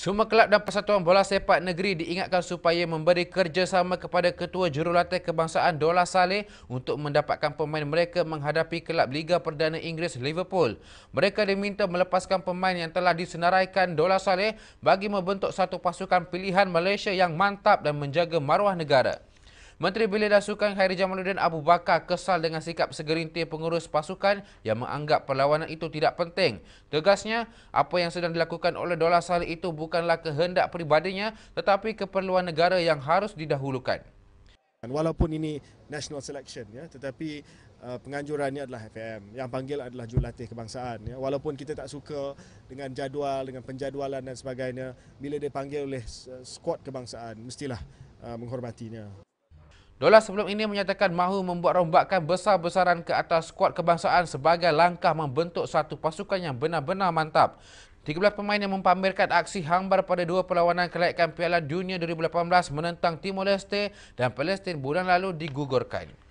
Semua kelab dan persatuan bola sepak negeri diingatkan supaya memberi kerjasama kepada Ketua Jurulatih Kebangsaan Dola Saleh untuk mendapatkan pemain mereka menghadapi kelab Liga Perdana Inggeris Liverpool. Mereka diminta melepaskan pemain yang telah disenaraikan Dola Saleh bagi membentuk satu pasukan pilihan Malaysia yang mantap dan menjaga maruah negara. Menteri Bilik Dasukan Khairi Jamaluddin Abu Bakar kesal dengan sikap segerintir pengurus pasukan yang menganggap perlawanan itu tidak penting. Tegasnya, apa yang sedang dilakukan oleh Dolar Salih itu bukanlah kehendak peribadinya tetapi keperluan negara yang harus didahulukan. Dan walaupun ini national selection, ya, tetapi uh, penganjurannya adalah FPM Yang panggil adalah jurulatih kebangsaan. Ya. Walaupun kita tak suka dengan jadual, dengan penjadualan dan sebagainya, bila dia panggil oleh uh, skuad kebangsaan, mestilah uh, menghormatinya. Dola sebelum ini menyatakan mahu membuat rombakan besar-besaran ke atas skuad kebangsaan sebagai langkah membentuk satu pasukan yang benar-benar mantap. 13 pemain yang mempamerkan aksi hambar pada dua perlawanan kelayakan Piala Dunia 2018 menentang Timor Leste dan Palestin bulan lalu digugurkan.